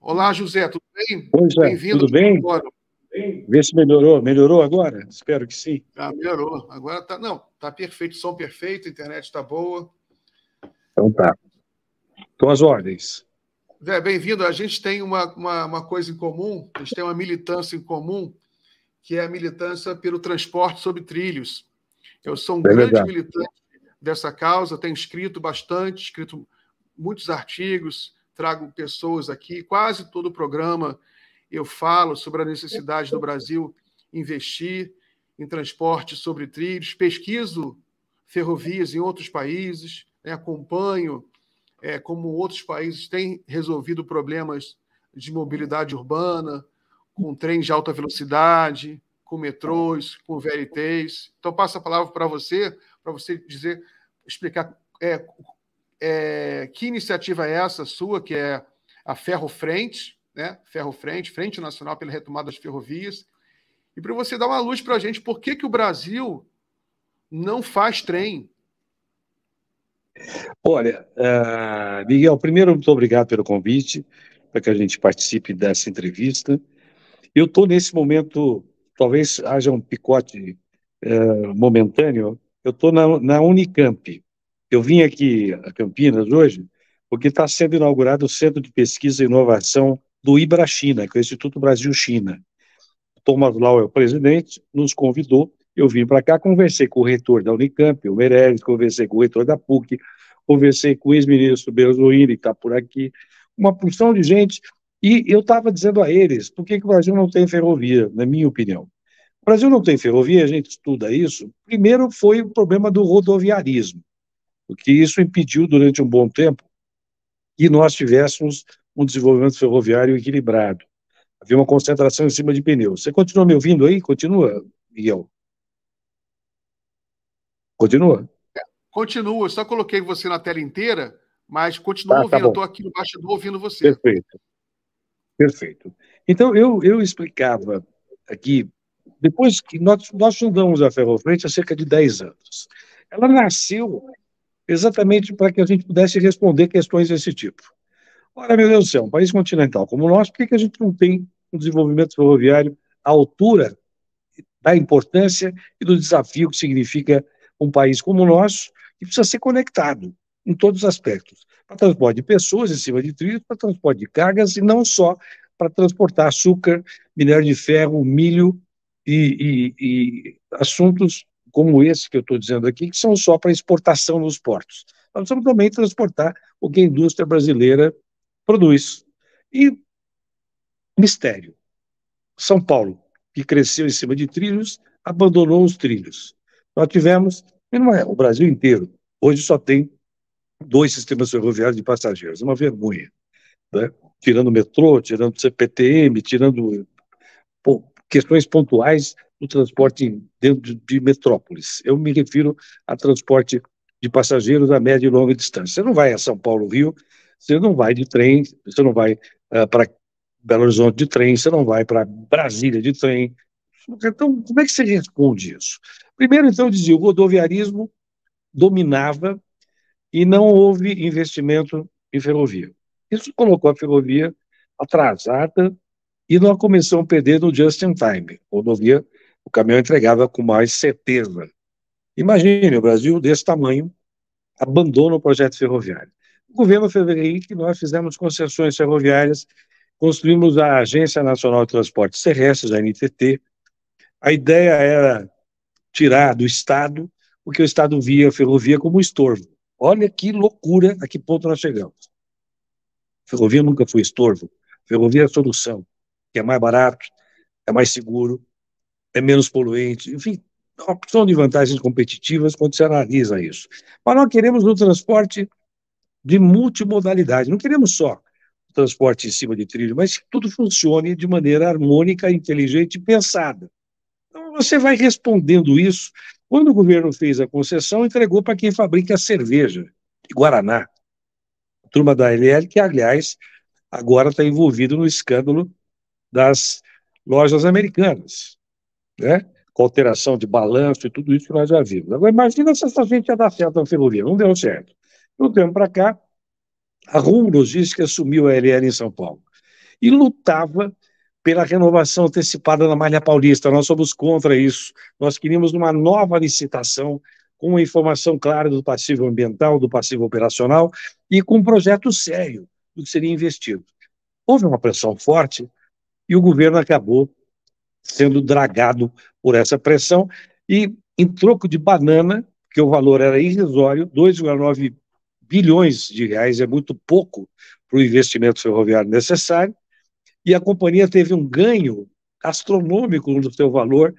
Olá, José, tudo bem? Oi, José. Tudo bem? bem? Vê se melhorou. Melhorou agora? Espero que sim. Ah, melhorou. Agora tá. Não, tá perfeito, som perfeito, a internet está boa. Então tá. Com as ordens. Zé, bem-vindo. A gente tem uma, uma, uma coisa em comum, a gente tem uma militância em comum, que é a militância pelo transporte sobre trilhos. Eu sou um é grande verdade. militante dessa causa, tenho escrito bastante, escrito muitos artigos, trago pessoas aqui, quase todo o programa eu falo sobre a necessidade do Brasil investir em transporte sobre trilhos, pesquiso ferrovias em outros países, né? acompanho é, como outros países têm resolvido problemas de mobilidade urbana, com trens de alta velocidade, com metrôs, com VLTs. Então, passo a palavra para você, para você dizer, explicar é, é, que iniciativa é essa sua, que é a Ferro Frente, né? Ferro Frente, Frente Nacional pela Retomada das Ferrovias, e para você dar uma luz para a gente, por que, que o Brasil não faz trem? Olha, uh, Miguel, primeiro, muito obrigado pelo convite, para que a gente participe dessa entrevista. Eu estou nesse momento, talvez haja um picote uh, momentâneo, eu estou na, na Unicamp, eu vim aqui a Campinas hoje porque está sendo inaugurado o Centro de Pesquisa e Inovação do IBRA-China, que é o Instituto Brasil-China. Thomas Lau é o presidente, nos convidou, eu vim para cá, conversei com o reitor da Unicamp, o Meirelles, conversei com o reitor da PUC, conversei com o ex-ministro Berzoini, que está por aqui, uma porção de gente, e eu estava dizendo a eles por que, que o Brasil não tem ferrovia, na minha opinião. O Brasil não tem ferrovia, a gente estuda isso. Primeiro foi o problema do rodoviarismo o que isso impediu durante um bom tempo que nós tivéssemos um desenvolvimento ferroviário equilibrado. Havia uma concentração em cima de pneus. Você continua me ouvindo aí? Continua, Miguel? Continua? Continua. Eu só coloquei você na tela inteira, mas continua ah, tá ouvindo. estou aqui embaixo ouvindo você. Perfeito. Perfeito. Então, eu, eu explicava aqui, depois que nós, nós fundamos a Ferrofrente há cerca de 10 anos. Ela nasceu exatamente para que a gente pudesse responder questões desse tipo. Ora, meu Deus do céu, um país continental como o nosso, por que, que a gente não tem um desenvolvimento ferroviário à altura da importância e do desafio que significa um país como o nosso, que precisa ser conectado em todos os aspectos para transporte de pessoas em cima de trilhos, para transporte de cargas e não só para transportar açúcar, minério de ferro, milho e, e, e assuntos como esse que eu estou dizendo aqui, que são só para exportação nos portos. Nós precisamos também transportar o que a indústria brasileira produz. E mistério. São Paulo, que cresceu em cima de trilhos, abandonou os trilhos. Nós tivemos, é, o Brasil inteiro, hoje só tem dois sistemas ferroviários de passageiros, uma vergonha. Né? Tirando o metrô, tirando o CPTM, tirando pô, questões pontuais do transporte dentro de metrópoles. Eu me refiro a transporte de passageiros a média e longa distância. Você não vai a São Paulo, Rio, você não vai de trem, você não vai uh, para Belo Horizonte de trem, você não vai para Brasília de trem. Então, como é que você responde isso? Primeiro, então, eu dizia, o rodoviarismo dominava e não houve investimento em ferrovia. Isso colocou a ferrovia atrasada e começou a perder no Just in Time. Rodovia, o caminhão entregava com mais certeza. Imagine, o Brasil desse tamanho abandona o projeto ferroviário. O governo federal que nós fizemos concessões ferroviárias, construímos a Agência Nacional de Transportes Terrestres, a NTT. A ideia era tirar do Estado o que o Estado via a ferrovia como estorvo. Olha que loucura a que ponto nós chegamos. A ferrovia nunca foi estorvo, a ferrovia é solução que é mais barato, é mais seguro, é menos poluente, enfim, é uma opção de vantagens competitivas quando se analisa isso. Mas nós queremos um transporte de multimodalidade, não queremos só transporte em cima de trilho, mas que tudo funcione de maneira harmônica, inteligente e pensada. Então, você vai respondendo isso. Quando o governo fez a concessão, entregou para quem fabrica cerveja, Guaraná. A turma da LL, que, aliás, agora está envolvido no escândalo das lojas americanas, né? com alteração de balanço e tudo isso que nós já vimos. Agora, imagina se essa gente ia dar certo na ferrovia. Não deu certo. De um tempo para cá, a Rumo Logística assumiu a LL em São Paulo e lutava pela renovação antecipada na Malha Paulista. Nós somos contra isso. Nós queríamos uma nova licitação com uma informação clara do passivo ambiental, do passivo operacional e com um projeto sério do que seria investido. Houve uma pressão forte e o governo acabou sendo dragado por essa pressão e em troco de banana, que o valor era irrisório, 2,9 bilhões de reais é muito pouco para o investimento ferroviário necessário, e a companhia teve um ganho astronômico no seu valor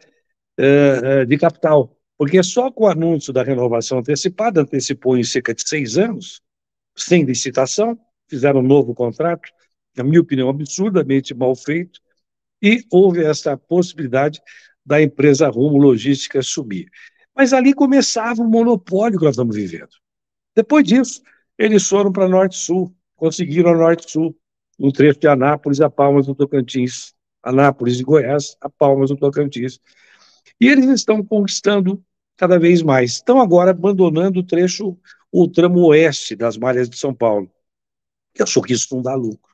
eh, eh, de capital, porque só com o anúncio da renovação antecipada, antecipou em cerca de seis anos, sem licitação, fizeram um novo contrato, na minha opinião, absurdamente mal feito, e houve essa possibilidade da empresa Rumo Logística subir. Mas ali começava o monopólio que nós estamos vivendo. Depois disso, eles foram para Norte-Sul, conseguiram a Norte-Sul, um trecho de Anápolis a Palmas do Tocantins, Anápolis e Goiás a Palmas do Tocantins. E eles estão conquistando cada vez mais. Estão agora abandonando o trecho, o tramo oeste das malhas de São Paulo. Eu acho que é isso não dá lucro.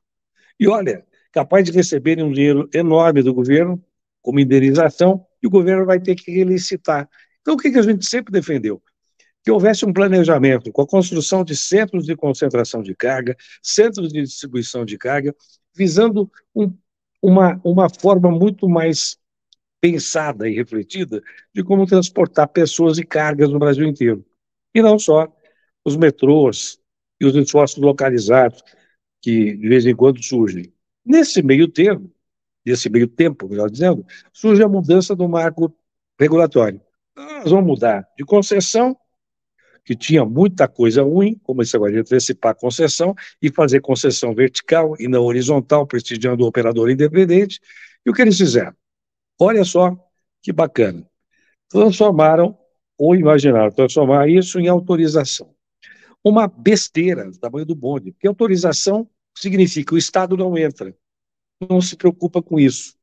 E olha, capaz de receberem um dinheiro enorme do governo, como indenização, e o governo vai ter que relicitar. Então, o que, a gente sempre defendeu? Que houvesse um planejamento com a construção de centros de concentração de carga, centros de distribuição de carga, visando um, uma, uma forma muito mais pensada e refletida de como transportar pessoas e cargas no Brasil inteiro. E não só os metrôs e os esforços localizados, que de vez em quando surgem. Nesse meio termo, nesse meio tempo, melhor dizendo, surge a mudança do marco regulatório. Nós vamos mudar de concessão, que tinha muita coisa ruim, como esse agora de antecipar a concessão e fazer concessão vertical e não horizontal, prestigiando o operador independente. E o que eles fizeram? Olha só que bacana. Transformaram, ou imaginaram transformar isso em autorização. Uma besteira do tamanho do bonde, porque autorização Significa que o Estado não entra, não se preocupa com isso.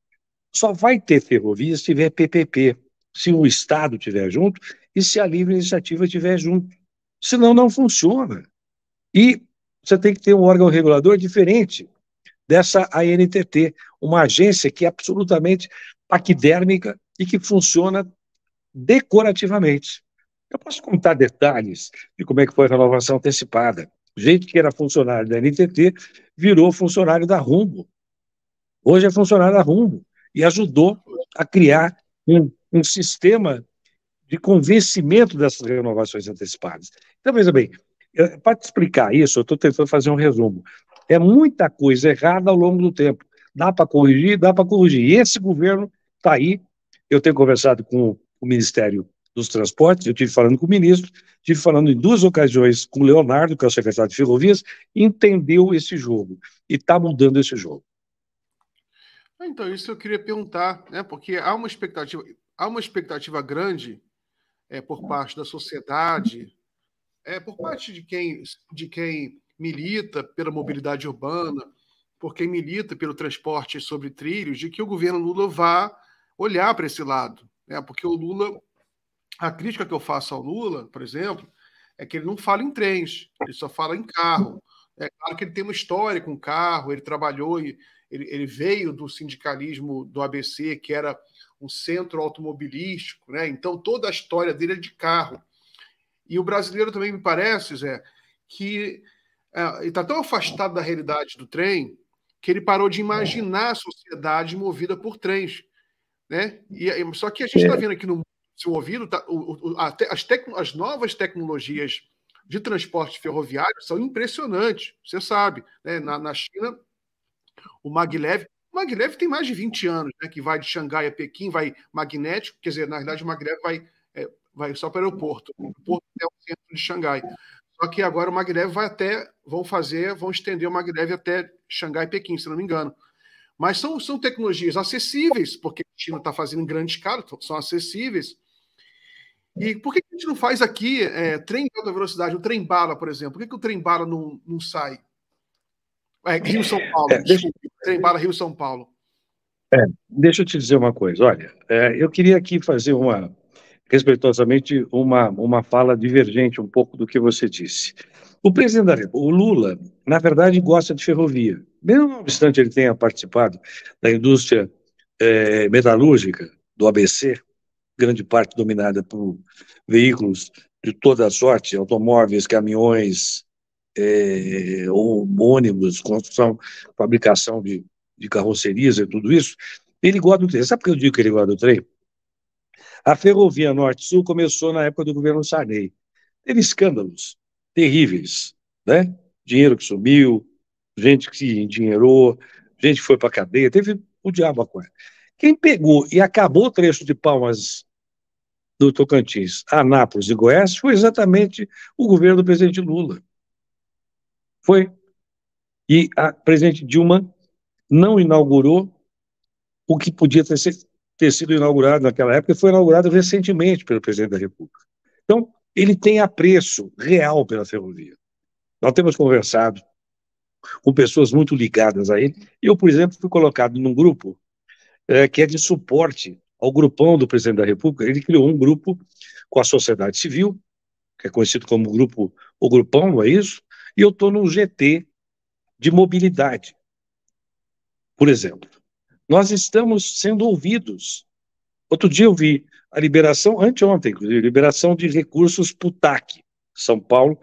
Só vai ter ferrovia se tiver PPP, se o Estado estiver junto e se a livre iniciativa estiver junto. Senão não funciona. E você tem que ter um órgão regulador diferente dessa ANTT, uma agência que é absolutamente paquidérmica e que funciona decorativamente. Eu posso contar detalhes de como é que foi a renovação antecipada. Gente que era funcionário da NTT virou funcionário da Rumbo. Hoje é funcionário da Rumbo e ajudou a criar um, um sistema de convencimento dessas renovações antecipadas. Então, veja bem, para te explicar isso, eu estou tentando fazer um resumo. É muita coisa errada ao longo do tempo. Dá para corrigir, dá para corrigir. E esse governo está aí. Eu tenho conversado com o Ministério dos transportes, eu estive falando com o ministro, estive falando em duas ocasiões com o Leonardo, que é o secretário de Ferrovias, entendeu esse jogo e está mudando esse jogo. Ah, então, isso eu queria perguntar, né? porque há uma expectativa, há uma expectativa grande é, por parte da sociedade, é, por parte de quem, de quem milita pela mobilidade urbana, por quem milita pelo transporte sobre trilhos, de que o governo Lula vá olhar para esse lado. Né? Porque o Lula a crítica que eu faço ao Lula, por exemplo, é que ele não fala em trens, ele só fala em carro. É claro que ele tem uma história com carro, ele trabalhou e ele, ele veio do sindicalismo do ABC, que era um centro automobilístico, né? Então toda a história dele é de carro. E o brasileiro também me parece, Zé, que é, está tão afastado da realidade do trem que ele parou de imaginar a sociedade movida por trens. Né? E, só que a gente está é. vendo aqui no mundo se o ouvido tá, o, o, a, as, as novas tecnologias de transporte ferroviário são impressionantes, você sabe. Né? Na, na China, o Maglev. O Maglev tem mais de 20 anos, né? que vai de Xangai a Pequim, vai magnético, quer dizer, na verdade o Maglev vai, é, vai só para o aeroporto, o porto é o centro de Xangai. Só que agora o Maglev vai até, vão fazer, vão estender o Maglev até Xangai e Pequim, se não me engano. Mas são, são tecnologias acessíveis, porque a China está fazendo em grande escala, são acessíveis. E por que a gente não faz aqui é, trem de alta velocidade, o trem bala, por exemplo? Por que, que o trem bala não, não sai? É, é Rio São Paulo. É, deixa... Trem bala Rio São Paulo. É, deixa eu te dizer uma coisa. Olha, é, eu queria aqui fazer uma respeitosamente uma uma fala divergente um pouco do que você disse. O presidente da o Lula, na verdade, gosta de ferrovia. Mesmo não obstante ele tenha participado da indústria é, metalúrgica do ABC, grande parte dominada por veículos de toda a sorte, automóveis, caminhões, é, ou ônibus, construção, fabricação de, de carrocerias e tudo isso, ele gosta do trem. Sabe por que eu digo que ele gosta do trem? A ferrovia Norte-Sul começou na época do governo Sarney. Teve escândalos terríveis, né? Dinheiro que sumiu, gente que se endinheirou, gente que foi para cadeia, teve o diabo a coisa. Quem pegou e acabou o trecho de Palmas do Tocantins, Anápolis e Goiás foi exatamente o governo do presidente Lula. Foi. E a presidente Dilma não inaugurou o que podia ter, ser, ter sido inaugurado naquela época, foi inaugurado recentemente pelo presidente da República. Então, ele tem apreço real pela ferrovia. Nós temos conversado com pessoas muito ligadas a ele. Eu, por exemplo, fui colocado num grupo é, que é de suporte ao grupão do presidente da República. Ele criou um grupo com a sociedade civil, que é conhecido como grupo o grupão, não é isso? E eu estou num GT de mobilidade. Por exemplo, nós estamos sendo ouvidos. Outro dia eu vi a liberação, anteontem, inclusive, liberação de recursos para o TAC, São Paulo,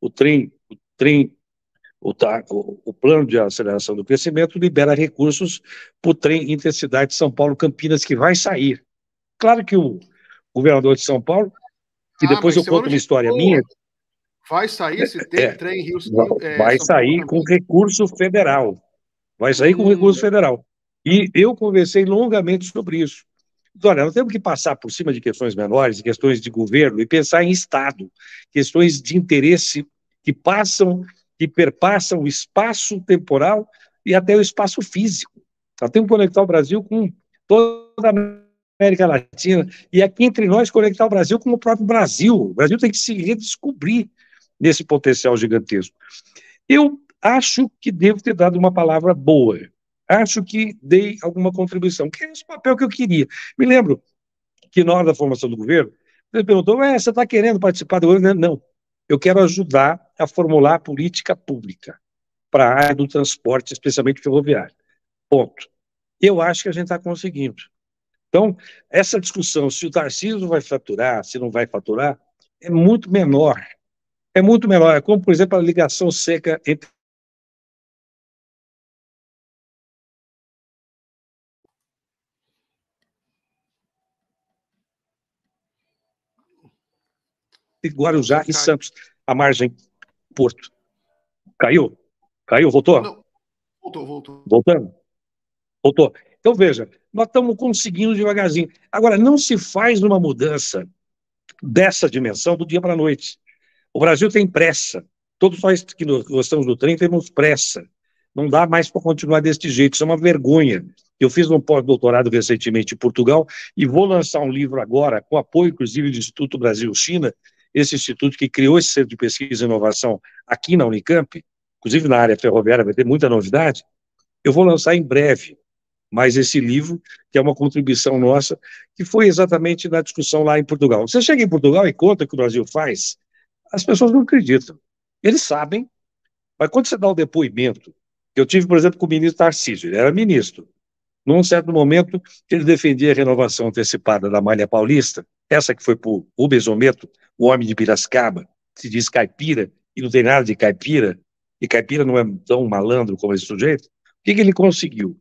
o trem, o trem o, o, plano de aceleração do crescimento libera recursos para o trem Intercidade São Paulo-Campinas, que vai sair. Claro que o governador de São Paulo, que ah, depois eu conto uma história boa. minha. Vai sair esse é, trem Rio é, é Vai sair com recurso federal. Vai sair com recurso hum. federal. E eu conversei longamente sobre isso. Então, olha, nós temos que passar por cima de questões menores, questões de governo, e pensar em Estado, questões de interesse que passam que perpassa o espaço temporal e até o espaço físico. Nós temos que conectar o Brasil com toda a América Latina e aqui entre nós conectar o Brasil com o próprio Brasil. O Brasil tem que se redescobrir nesse potencial gigantesco. Eu acho que devo ter dado uma palavra boa. Acho que dei alguma contribuição, que é esse papel que eu queria. Me lembro que na hora da formação do governo, ele perguntou: você está querendo participar do governo? Não, eu quero ajudar a formular política pública para a área do transporte, especialmente ferroviário. Ponto. Eu acho que a gente está conseguindo. Então, essa discussão se o Tarcísio vai faturar, se não vai faturar, é muito menor. É muito menor. É como, por exemplo, a ligação seca entre. Guarujá e Santos, a margem Porto. Caiu? Caiu? Voltou? Não. Voltou, voltou. Voltando? Voltou. Então, veja, nós estamos conseguindo devagarzinho. Agora, não se faz uma mudança dessa dimensão do dia para a noite. O Brasil tem pressa. Todos nós que gostamos do trem temos pressa. Não dá mais para continuar deste jeito. Isso é uma vergonha. Eu fiz um pós-doutorado recentemente em Portugal e vou lançar um livro agora, com apoio, inclusive, do Instituto Brasil-China, esse instituto que criou esse centro de pesquisa e inovação aqui na Unicamp, inclusive na área ferroviária, vai ter muita novidade. Eu vou lançar em breve mais esse livro, que é uma contribuição nossa, que foi exatamente na discussão lá em Portugal. Você chega em Portugal e conta que o Brasil faz, as pessoas não acreditam. Eles sabem, mas quando você dá o depoimento, eu tive, por exemplo, com o ministro Tarcísio, ele era ministro. Num certo momento, ele defendia a renovação antecipada da Malha Paulista, essa que foi por Rubens Ometo, o homem de Piracicaba, se diz caipira e não tem nada de caipira, e caipira não é tão malandro como esse sujeito, o que, que ele conseguiu?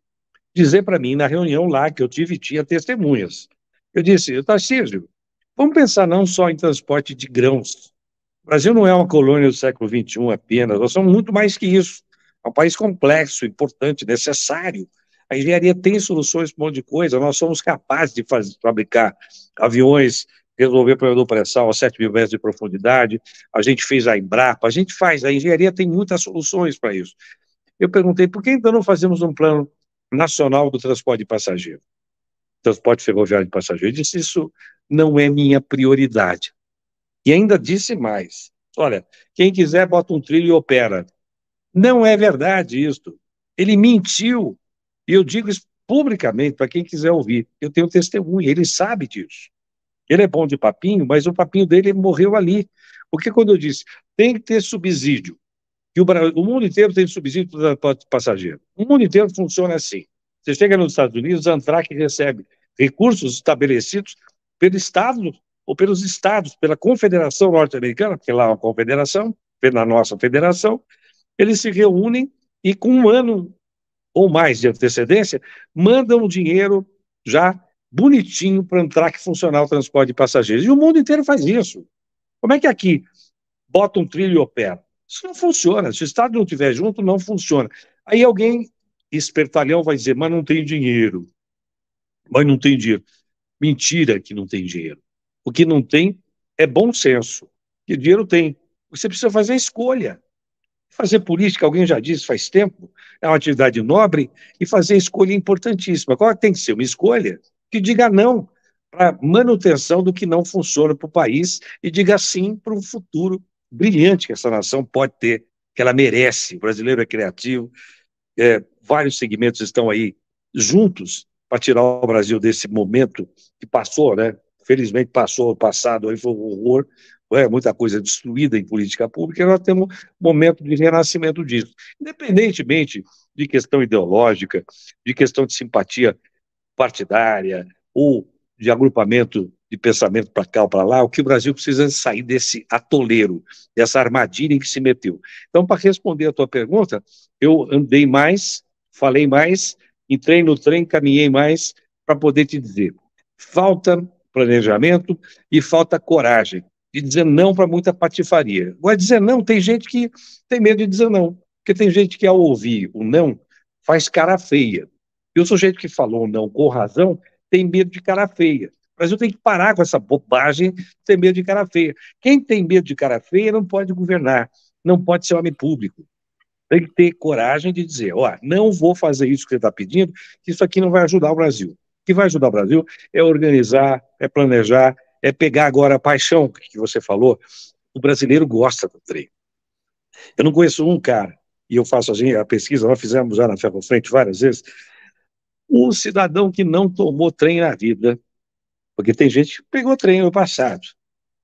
Dizer para mim, na reunião lá que eu tive, tinha testemunhas. Eu disse, Tarcísio, vamos pensar não só em transporte de grãos. O Brasil não é uma colônia do século XXI apenas, nós somos muito mais que isso. É um país complexo, importante, necessário, a engenharia tem soluções para um monte de coisa, nós somos capazes de fazer, fabricar aviões, resolver o problema do pré-sal a 7 mil metros de profundidade, a gente fez a Embrapa, a gente faz, a engenharia tem muitas soluções para isso. Eu perguntei, por que ainda não fazemos um plano nacional do transporte de passageiro? Transporte ferroviário de passageiro. Ele disse, isso não é minha prioridade. E ainda disse mais, olha, quem quiser bota um trilho e opera. Não é verdade isto. Ele mentiu e eu digo isso publicamente para quem quiser ouvir. Eu tenho testemunha, ele sabe disso. Ele é bom de papinho, mas o papinho dele morreu ali. Porque quando eu disse, tem que ter subsídio, que o, o mundo inteiro tem subsídio para passageiro. O mundo inteiro funciona assim. Você chega nos Estados Unidos, a Antrac recebe recursos estabelecidos pelo Estado, ou pelos Estados, pela Confederação Norte-Americana, porque lá é uma confederação, na nossa federação, eles se reúnem e com um ano ou mais de antecedência, mandam o dinheiro já bonitinho para entrar que funcionar o transporte de passageiros. E o mundo inteiro faz isso. Como é que aqui bota um trilho e opera? Isso não funciona. Se o Estado não estiver junto, não funciona. Aí alguém, espertalhão, vai dizer, mas não tem dinheiro. Mas não tem dinheiro. Mentira que não tem dinheiro. O que não tem é bom senso. Que dinheiro tem. Você precisa fazer a é escolha. Fazer política, alguém já disse faz tempo, é uma atividade nobre, e fazer escolha importantíssima. Qual é tem que ser? Uma escolha que diga não para manutenção do que não funciona para o país e diga sim para um futuro brilhante que essa nação pode ter, que ela merece. O brasileiro é criativo, é, vários segmentos estão aí juntos para tirar o Brasil desse momento que passou, né? Felizmente passou, o passado aí foi um horror, né, muita coisa destruída em política pública, nós temos um momento de renascimento disso. Independentemente de questão ideológica, de questão de simpatia partidária ou de agrupamento de pensamento para cá ou para lá, o que o Brasil precisa é sair desse atoleiro, dessa armadilha em que se meteu. Então, para responder a tua pergunta, eu andei mais, falei mais, entrei no trem, caminhei mais para poder te dizer. Falta planejamento e falta coragem de dizer não para muita patifaria. Não dizer não, tem gente que tem medo de dizer não, porque tem gente que ao ouvir o não faz cara feia. E o sujeito que falou não com razão tem medo de cara feia. O Brasil tem que parar com essa bobagem de ter medo de cara feia. Quem tem medo de cara feia não pode governar, não pode ser homem público. Tem que ter coragem de dizer, ó, não vou fazer isso que você está pedindo, que isso aqui não vai ajudar o Brasil. O que vai ajudar o Brasil é organizar, é planejar, é pegar agora a paixão que você falou. O brasileiro gosta do treino. Eu não conheço um cara, e eu faço assim, a pesquisa, nós fizemos já na Ferro Frente várias vezes, um cidadão que não tomou trem na vida, porque tem gente que pegou trem no passado,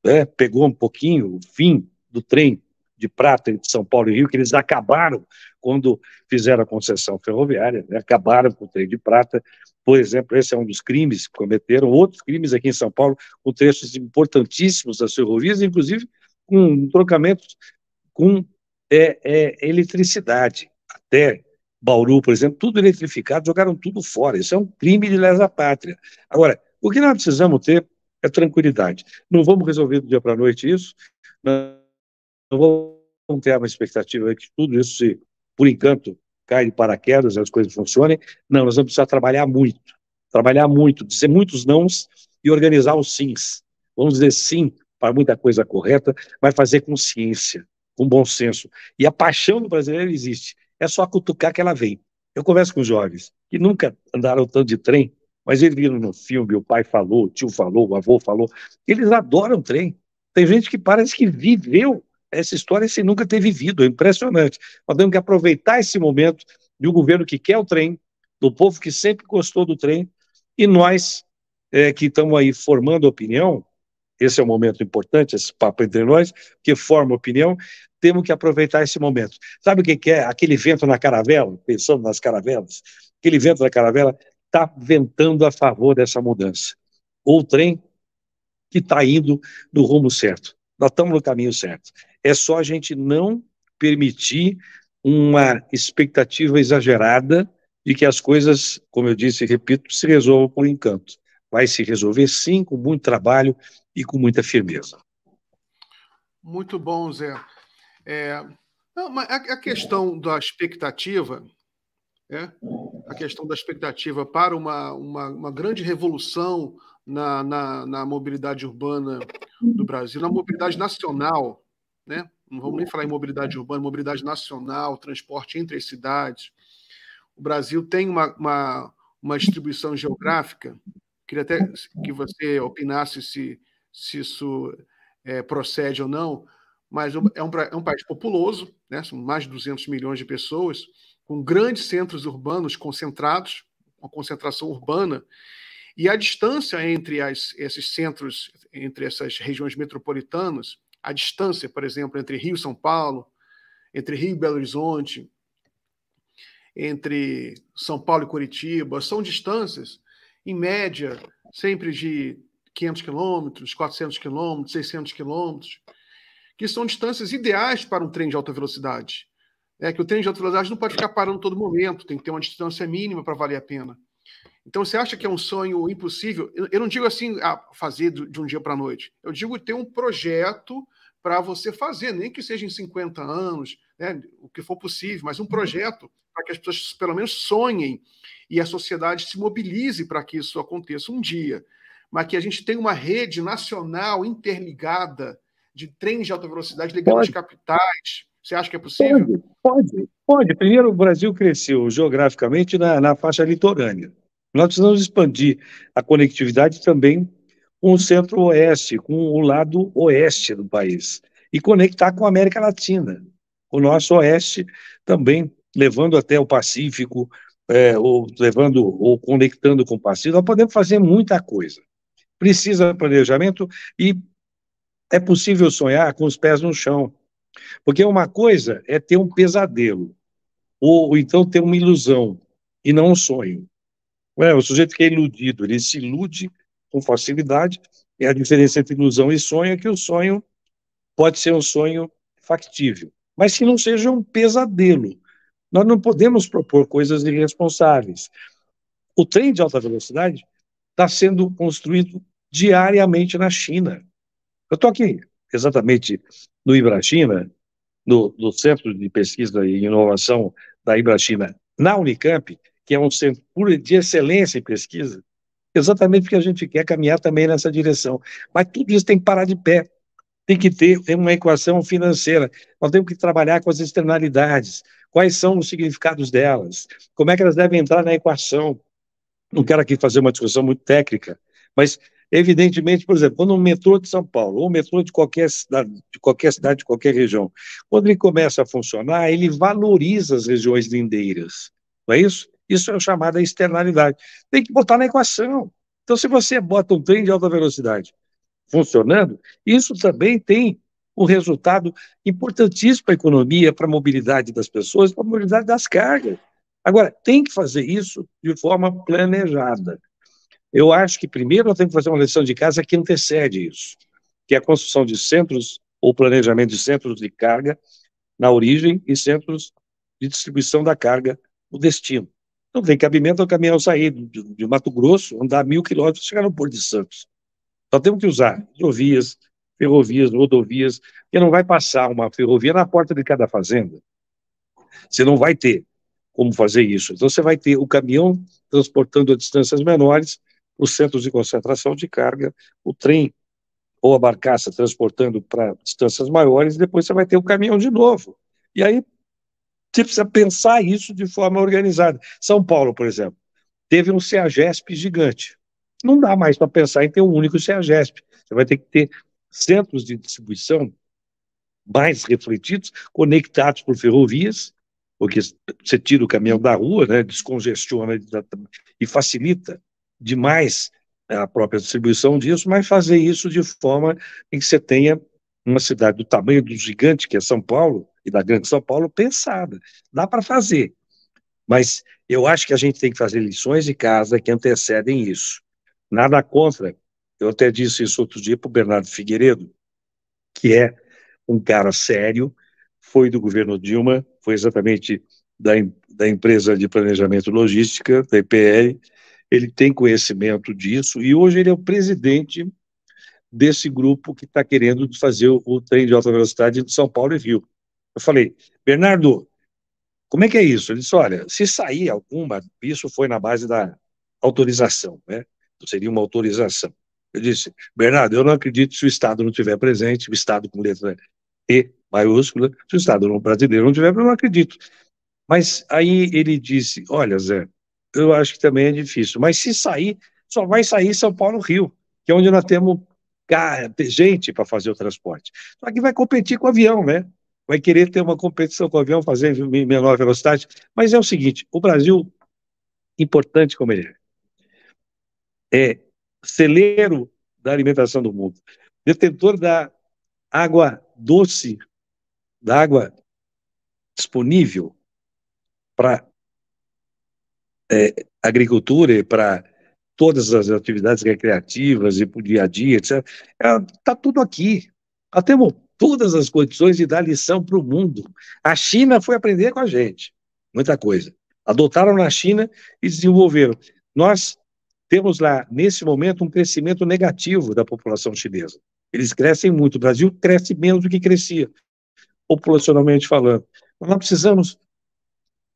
né? pegou um pouquinho o fim do trem, de prata entre São Paulo e Rio, que eles acabaram quando fizeram a concessão ferroviária, né? acabaram com o trem de prata. Por exemplo, esse é um dos crimes que cometeram, outros crimes aqui em São Paulo, com trechos importantíssimos das ferrovias, inclusive com trocamentos com é, é, eletricidade. Até Bauru, por exemplo, tudo eletrificado, jogaram tudo fora. Isso é um crime de lesa pátria. Agora, o que nós precisamos ter é tranquilidade. Não vamos resolver do dia para a noite isso. Não vamos ter uma expectativa que tudo isso, se, por encanto, cai de paraquedas, e as coisas funcionem. Não, nós vamos precisar trabalhar muito. Trabalhar muito, dizer muitos nãos e organizar os sims. Vamos dizer sim para muita coisa correta, mas fazer com ciência, com bom senso. E a paixão do brasileiro existe. É só cutucar que ela vem. Eu converso com jovens que nunca andaram tanto de trem, mas eles viram no filme, o pai falou, o tio falou, o avô falou. Eles adoram trem. Tem gente que parece que viveu essa história sem nunca ter vivido, é impressionante. Nós temos que aproveitar esse momento de um governo que quer o trem, do povo que sempre gostou do trem, e nós é, que estamos aí formando opinião, esse é um momento importante, esse papo entre nós, que forma opinião, temos que aproveitar esse momento. Sabe o que, é? Aquele vento na caravela, pensando nas caravelas, aquele vento na caravela está ventando a favor dessa mudança. Ou o trem que está indo no rumo certo. Nós estamos no caminho certo. É só a gente não permitir uma expectativa exagerada de que as coisas, como eu disse e repito, se resolvam por encanto. Vai se resolver sim, com muito trabalho e com muita firmeza. Muito bom, Zé. É, não, a, questão da expectativa, é, a questão da expectativa para uma, uma, uma grande revolução na, na, na mobilidade urbana do Brasil, na mobilidade nacional, né? não vamos nem falar em mobilidade urbana, mobilidade nacional, transporte entre as cidades. O Brasil tem uma, uma, uma distribuição geográfica. Queria até que você opinasse se, se isso é, procede ou não, mas é um, é um país populoso, né? são mais de 200 milhões de pessoas, com grandes centros urbanos concentrados, uma concentração urbana, e a distância entre as, esses centros, entre essas regiões metropolitanas, a distância, por exemplo, entre Rio e São Paulo, entre Rio e Belo Horizonte, entre São Paulo e Curitiba, são distâncias, em média, sempre de 500 quilômetros, 400 quilômetros, 600 quilômetros, que são distâncias ideais para um trem de alta velocidade. É que o trem de alta velocidade não pode ficar parando todo momento, tem que ter uma distância mínima para valer a pena. Então, você acha que é um sonho impossível? Eu, eu não digo assim, ah, fazer de um dia para a noite. Eu digo ter um projeto para você fazer, nem que seja em 50 anos, né, o que for possível, mas um uhum. projeto para que as pessoas pelo menos sonhem e a sociedade se mobilize para que isso aconteça um dia. Mas que a gente tenha uma rede nacional interligada de trens de alta velocidade ligando as capitais. Você acha que é possível? Pode, pode, pode. Primeiro, o Brasil cresceu geograficamente na, na faixa litorânea. Nós precisamos expandir a conectividade também com o centro-oeste, com o lado oeste do país, e conectar com a América Latina, o nosso oeste também, levando até o Pacífico, é, ou levando ou conectando com o Pacífico. Nós podemos fazer muita coisa. Precisa planejamento e é possível sonhar com os pés no chão. Porque uma coisa é ter um pesadelo, ou, ou então ter uma ilusão, e não um sonho. É, o sujeito que é iludido, ele se ilude com facilidade. É a diferença entre ilusão e sonho é que o sonho pode ser um sonho factível, mas que não seja um pesadelo. Nós não podemos propor coisas irresponsáveis. O trem de alta velocidade está sendo construído diariamente na China. Eu estou aqui exatamente no Ibrachina, no, no Centro de Pesquisa e Inovação da Ibrachina, na Unicamp, que é um centro de excelência em pesquisa, exatamente porque a gente quer caminhar também nessa direção. Mas tudo isso tem que parar de pé, tem que ter uma equação financeira. Nós temos que trabalhar com as externalidades, quais são os significados delas, como é que elas devem entrar na equação. Não quero aqui fazer uma discussão muito técnica, mas evidentemente, por exemplo, quando um metrô de São Paulo ou um metrô de qualquer cidade, de qualquer cidade, de qualquer região, quando ele começa a funcionar, ele valoriza as regiões lindeiras, não é isso? Isso é chamada externalidade. Tem que botar na equação. Então, se você bota um trem de alta velocidade funcionando, isso também tem um resultado importantíssimo para a economia, para a mobilidade das pessoas, para a mobilidade das cargas. Agora, tem que fazer isso de forma planejada. Eu acho que primeiro nós temos que fazer uma lição de casa que antecede isso, que é a construção de centros ou planejamento de centros de carga na origem e centros de distribuição da carga no destino. Não tem cabimento o caminhão sair de, de Mato Grosso, andar mil quilômetros, chegar no Porto de Santos. Só temos que usar rodovias, ferrovias, rodovias, porque não vai passar uma ferrovia na porta de cada fazenda. Você não vai ter como fazer isso. Então, você vai ter o caminhão transportando a distâncias menores, os centros de concentração de carga, o trem ou a barcaça transportando para distâncias maiores, depois você vai ter o caminhão de novo. E aí você precisa pensar isso de forma organizada. São Paulo, por exemplo, teve um CEAGESP gigante. Não dá mais para pensar em ter um único CEAGESP. Você vai ter que ter centros de distribuição mais refletidos, conectados por ferrovias, porque você tira o caminhão da rua, né, descongestiona e facilita demais a própria distribuição disso, mas fazer isso de forma em que você tenha uma cidade do tamanho do gigante que é São Paulo, e da Grande São Paulo pensada. Dá para fazer. Mas eu acho que a gente tem que fazer lições de casa que antecedem isso. Nada contra. Eu até disse isso outro dia para o Bernardo Figueiredo, que é um cara sério, foi do governo Dilma, foi exatamente da, da empresa de planejamento logística, da EPL, ele tem conhecimento disso e hoje ele é o presidente desse grupo que está querendo fazer o, o, trem de alta velocidade de São Paulo e Rio. Eu falei, Bernardo, como é que é isso? Ele disse, olha, se sair alguma, isso foi na base da autorização, né? Então, seria uma autorização. Eu disse, Bernardo, eu não acredito se o Estado não tiver presente, o Estado com letra E maiúscula, se o Estado não, brasileiro não tiver, eu não acredito. Mas aí ele disse, olha, Zé, eu acho que também é difícil, mas se sair, só vai sair São Paulo-Rio, que é onde nós temos gente para fazer o transporte. Só que vai competir com o avião, né? vai querer ter uma competição com o avião, fazer em menor velocidade. Mas é o seguinte: o Brasil, importante como ele é, é celeiro da alimentação do mundo, detentor da água doce, da água disponível para é, agricultura e para todas as atividades recreativas e para o dia a dia, etc. Está é, tudo aqui. Até o todas as condições de dar lição para o mundo. A China foi aprender com a gente muita coisa. Adotaram na China e desenvolveram. Nós temos lá, nesse momento, um crescimento negativo da população chinesa. Eles crescem muito. O Brasil cresce menos do que crescia, populacionalmente falando. Nós precisamos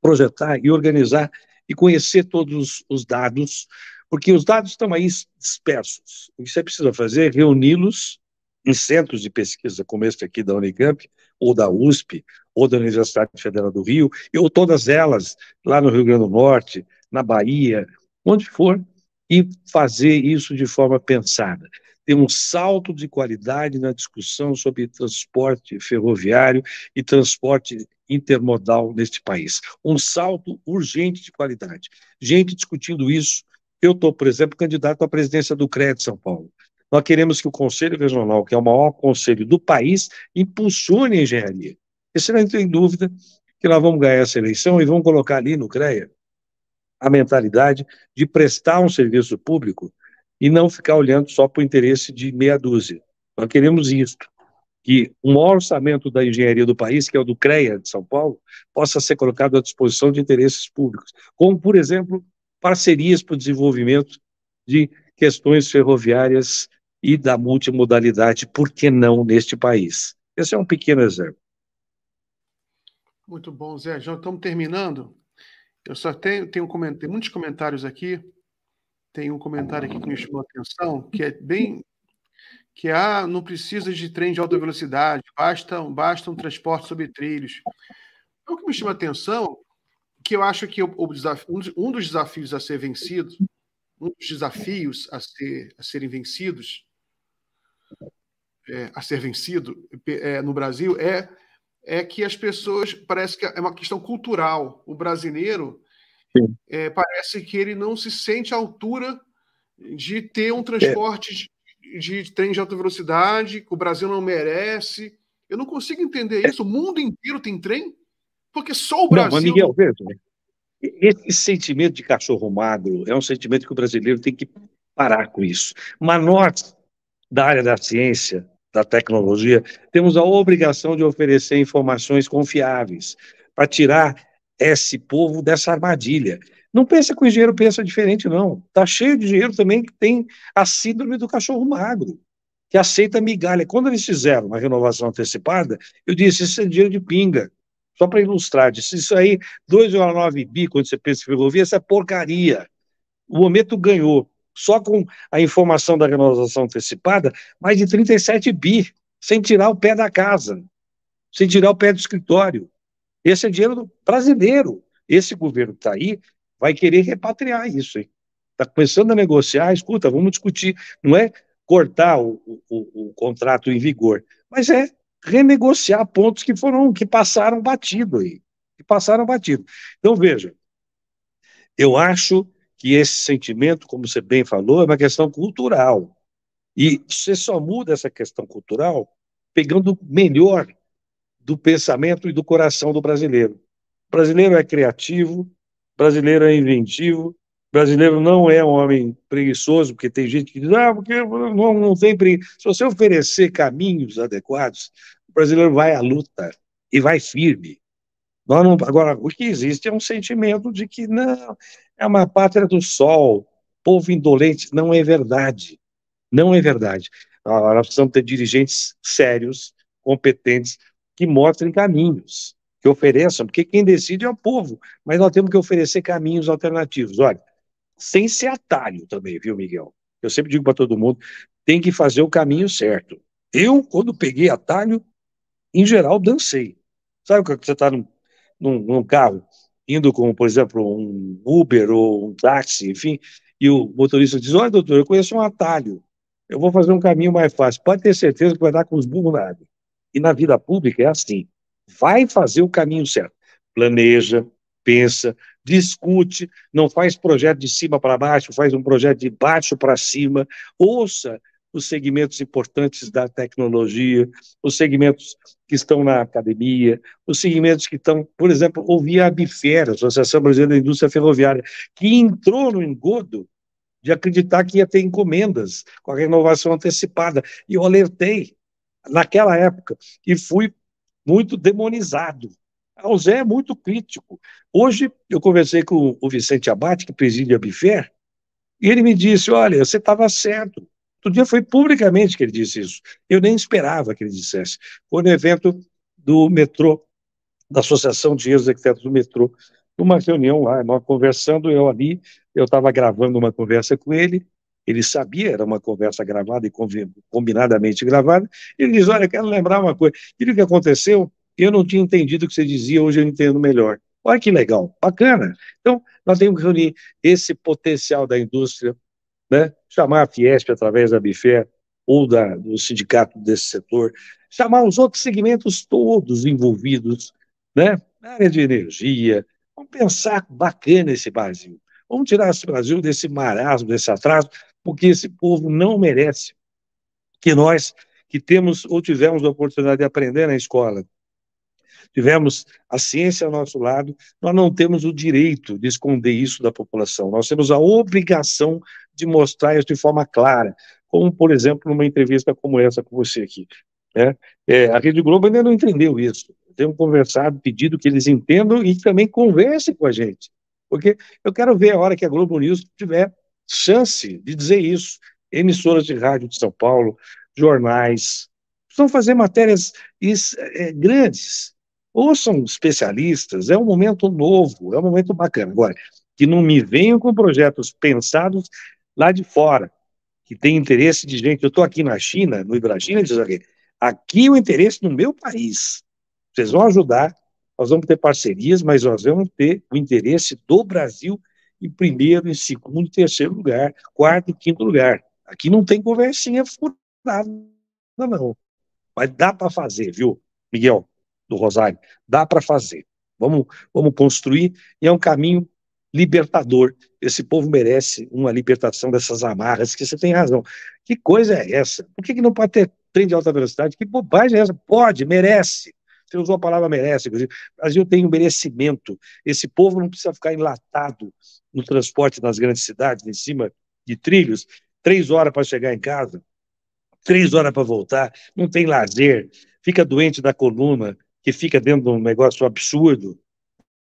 projetar e organizar e conhecer todos os dados, porque os dados estão aí dispersos. O que você precisa fazer é reuni-los em centros de pesquisa, como este aqui da Unicamp, ou da USP, ou da Universidade Federal do Rio, ou todas elas, lá no Rio Grande do Norte, na Bahia, onde for, e fazer isso de forma pensada. ter um salto de qualidade na discussão sobre transporte ferroviário e transporte intermodal neste país. Um salto urgente de qualidade. Gente discutindo isso. Eu estou, por exemplo, candidato à presidência do CRED São Paulo. Nós queremos que o Conselho Regional, que é o maior conselho do país, impulsione a engenharia. E você não tem dúvida que nós vamos ganhar essa eleição e vamos colocar ali no CREA a mentalidade de prestar um serviço público e não ficar olhando só para o interesse de meia dúzia. Nós queremos isto, que o maior orçamento da engenharia do país, que é o do CREA de São Paulo, possa ser colocado à disposição de interesses públicos, como, por exemplo, parcerias para o desenvolvimento de questões ferroviárias e da multimodalidade, por que não, neste país. Esse é um pequeno exemplo. Muito bom, Zé. Já estamos terminando. Eu só tenho, tenho, tenho muitos comentários aqui. Tem um comentário aqui que me chamou a atenção, que é bem. que é, ah, não precisa de trem de alta velocidade, basta, basta um transporte sobre trilhos. É o que me chama a atenção, que eu acho que o desafio, um dos desafios a ser vencido, um dos desafios a, ser, a serem vencidos, é, a ser vencido é, no Brasil é, é que as pessoas. Parece que é uma questão cultural. O brasileiro é, parece que ele não se sente à altura de ter um é. transporte de, de trem de alta velocidade, que o Brasil não merece. Eu não consigo entender é. isso. O mundo inteiro tem trem? Porque só o Brasil. Não, mas Miguel, veja. Né? Esse sentimento de cachorro magro é um sentimento que o brasileiro tem que parar com isso. Mas nós, da área da ciência, da tecnologia, temos a obrigação de oferecer informações confiáveis para tirar esse povo dessa armadilha. Não pensa que o engenheiro pensa diferente, não. Está cheio de dinheiro também que tem a síndrome do cachorro magro, que aceita migalha. Quando eles fizeram uma renovação antecipada, eu disse: isso é dinheiro de pinga. Só para ilustrar, disse isso aí, 2,9 bi, quando você pensa em ferrovia, essa é porcaria. O momento ganhou só com a informação da renovação antecipada, mais de 37 bi, sem tirar o pé da casa, sem tirar o pé do escritório. Esse é dinheiro brasileiro. Esse governo que está aí vai querer repatriar isso. Está começando a negociar, escuta, vamos discutir. Não é cortar o, o, o contrato em vigor, mas é renegociar pontos que foram, que passaram batido aí. Que passaram batido. Então, veja, eu acho que esse sentimento, como você bem falou, é uma questão cultural. E você só muda essa questão cultural pegando o melhor do pensamento e do coração do brasileiro. O brasileiro é criativo, o brasileiro é inventivo, o brasileiro não é um homem preguiçoso, porque tem gente que diz, ah, porque não, não tem preguiça. Se você oferecer caminhos adequados, o brasileiro vai à luta e vai firme. Nós não, agora, o que existe é um sentimento de que não, é uma pátria do sol, povo indolente. Não é verdade. Não é verdade. Nós precisamos ter dirigentes sérios, competentes, que mostrem caminhos, que ofereçam, porque quem decide é o povo, mas nós temos que oferecer caminhos alternativos. Olha, sem ser atalho também, viu, Miguel? Eu sempre digo para todo mundo, tem que fazer o caminho certo. Eu, quando peguei atalho, em geral, dancei. Sabe quando você está num, num, num carro indo com, por exemplo, um Uber ou um táxi, enfim, e o motorista diz: Olha, doutor, eu conheço um atalho, eu vou fazer um caminho mais fácil. Pode ter certeza que vai dar com os burros na água. E na vida pública é assim: vai fazer o caminho certo. Planeja, pensa, discute, não faz projeto de cima para baixo, faz um projeto de baixo para cima, ouça os segmentos importantes da tecnologia, os segmentos que estão na academia, os segmentos que estão, por exemplo, ouvi a Abifera, Associação Brasileira da Indústria Ferroviária, que entrou no engodo de acreditar que ia ter encomendas com a renovação antecipada. E eu alertei naquela época e fui muito demonizado. O Zé é muito crítico. Hoje eu conversei com o Vicente Abate, que preside a Bifer, e ele me disse: Olha, você estava certo. Outro dia foi publicamente que ele disse isso. Eu nem esperava que ele dissesse. Foi no evento do metrô, da Associação de Ex-Arquitetos do Metrô, numa reunião lá, nós conversando, eu ali, eu estava gravando uma conversa com ele, ele sabia, era uma conversa gravada e combinadamente gravada, ele diz, olha, eu quero lembrar uma coisa, e o que aconteceu, eu não tinha entendido o que você dizia, hoje eu entendo melhor. Olha que legal, bacana. Então, nós temos que reunir esse potencial da indústria, né, chamar a Fiesp através da Bifé ou da, do sindicato desse setor, chamar os outros segmentos todos envolvidos, né? Na área de energia, vamos pensar bacana esse Brasil. Vamos tirar esse Brasil desse marasmo, desse atraso, porque esse povo não merece que nós, que temos ou tivemos a oportunidade de aprender na escola, tivemos a ciência ao nosso lado, nós não temos o direito de esconder isso da população, nós temos a obrigação de mostrar isso de forma clara, como, por exemplo, numa entrevista como essa com você aqui. Né? É, a Rede Globo ainda não entendeu isso. Temos conversado, pedido que eles entendam e também conversem com a gente, porque eu quero ver a hora que a Globo News tiver chance de dizer isso. Emissoras de rádio de São Paulo, jornais, precisam fazer matérias é, grandes Ouçam especialistas, é um momento novo, é um momento bacana. Agora, que não me venham com projetos pensados lá de fora, que tem interesse de gente. Eu estou aqui na China, no Ibrahim, diz aqui aqui é o interesse no meu país. Vocês vão ajudar, nós vamos ter parcerias, mas nós vamos ter o interesse do Brasil em primeiro, em segundo, terceiro lugar, quarto e quinto lugar. Aqui não tem conversinha furada, não. Mas dá para fazer, viu, Miguel? do Rosário. Dá para fazer. Vamos, vamos construir, e é um caminho libertador. Esse povo merece uma libertação dessas amarras, que você tem razão. Que coisa é essa? Por que, que não pode ter trem de alta velocidade? Que bobagem é essa? Pode, merece. Você usou a palavra merece, O Brasil tem um merecimento. Esse povo não precisa ficar enlatado no transporte nas grandes cidades, em cima de trilhos, três horas para chegar em casa, três horas para voltar, não tem lazer, fica doente da coluna, que fica dentro de um negócio absurdo,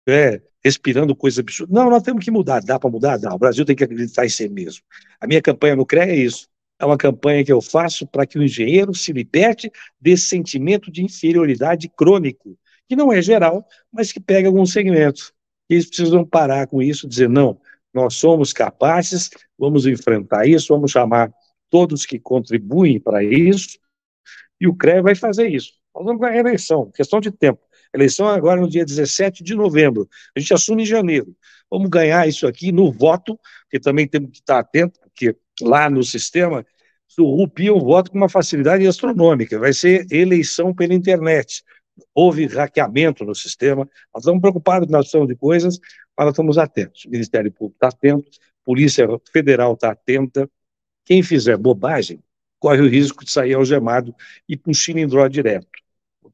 é, respirando coisa absurda. Não, nós temos que mudar. Dá para mudar? Dá. O Brasil tem que acreditar em si mesmo. A minha campanha no CREA é isso. É uma campanha que eu faço para que o engenheiro se liberte desse sentimento de inferioridade crônico, que não é geral, mas que pega alguns segmentos. E eles precisam parar com isso, dizer, não, nós somos capazes, vamos enfrentar isso, vamos chamar todos que contribuem para isso, e o CREA vai fazer isso. Nós vamos ganhar a eleição, questão de tempo. Eleição agora no dia 17 de novembro. A gente assume em janeiro. Vamos ganhar isso aqui no voto, que também temos que estar atento, porque lá no sistema surrupia o voto com uma facilidade astronômica. Vai ser eleição pela internet. Houve hackeamento no sistema. Nós estamos preocupados na ação de coisas, mas nós estamos atentos. O Ministério Público está atento, a Polícia Federal está atenta. Quem fizer bobagem corre o risco de sair algemado e com cilindró direto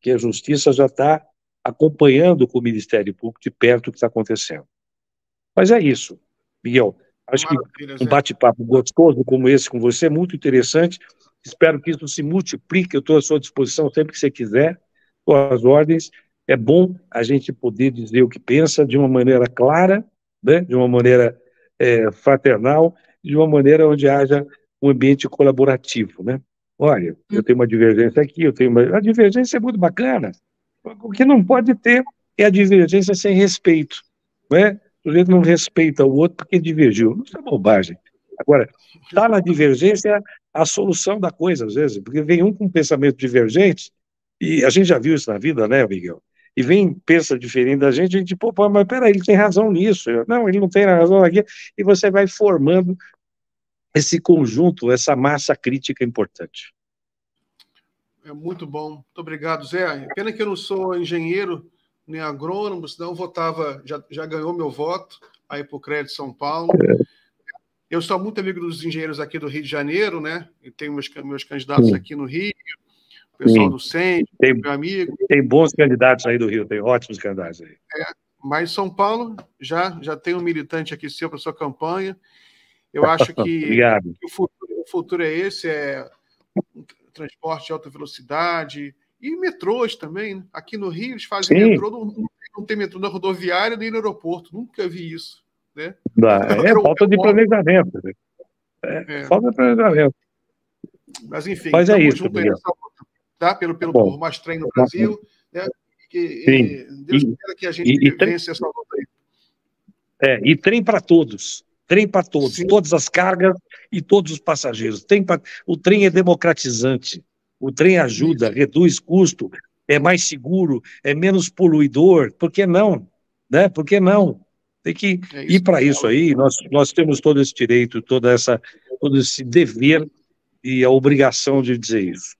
porque a justiça já está acompanhando com o Ministério Público de perto o que está acontecendo. Mas é isso, Miguel. Acho que um bate-papo gostoso como esse com você é muito interessante. Espero que isso se multiplique. Eu estou à sua disposição sempre que você quiser, Suas as ordens. É bom a gente poder dizer o que pensa de uma maneira clara, né? de uma maneira é, fraternal, de uma maneira onde haja um ambiente colaborativo. Né? Olha, eu hum. tenho uma divergência aqui, eu tenho uma. A divergência é muito bacana. O que não pode ter é a divergência sem respeito. Não é? O jeito não respeita o outro porque divergiu. Não é bobagem. Agora, está na divergência a solução da coisa, às vezes, porque vem um com um pensamento divergente, e a gente já viu isso na vida, né, Miguel? E vem, pensa diferente da gente, a gente, pô, pô mas peraí, ele tem razão nisso. Eu, não, ele não tem razão aqui. E você vai formando esse conjunto, essa massa crítica importante. É muito bom. Muito obrigado, Zé. Pena que eu não sou engenheiro nem agrônomo, senão votava, já, já ganhou meu voto, aí para o Crédito São Paulo. Eu sou muito amigo dos engenheiros aqui do Rio de Janeiro, né? E tenho meus, meus candidatos Sim. aqui no Rio, o pessoal Sim. do Centro, tem, meu amigo. Tem bons candidatos aí do Rio, tem ótimos candidatos aí. É, mas São Paulo, já, já tem um militante aqui seu para sua campanha. Eu acho que o futuro, o futuro é esse, é transporte de alta velocidade e metrôs também. Né? Aqui no Rio eles fazem Sim. metrô, não, não tem metrô na rodoviária nem no aeroporto, nunca vi isso. Né? É, é falta de planejamento. Né? É, é. Falta de planejamento. Mas enfim, Mas é isso, junto nessa, tá? pelo, pelo tá Bom, por mais trem no Brasil. Né? Que, Sim. E, Deus e, que a gente e, essa luta aí. É, e trem para todos. Trem para todos, Sim. todas as cargas e todos os passageiros. Tem pra... O trem é democratizante. O trem ajuda, reduz custo, é mais seguro, é menos poluidor. Por que não? Né? Por que não? Tem que é ir para isso aí. Nós, nós temos todo esse direito, toda essa, todo esse dever e a obrigação de dizer isso.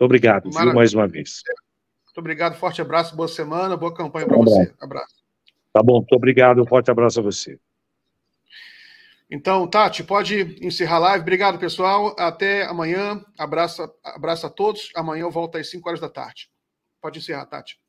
Obrigado, viu, mais uma vez. Muito obrigado, forte abraço, boa semana, boa campanha para tá você. Abraço. Tá bom, muito obrigado, forte abraço a você. Então, Tati, pode encerrar a live. Obrigado, pessoal. Até amanhã. Abraço, abraço a todos. Amanhã eu volto às 5 horas da tarde. Pode encerrar, Tati.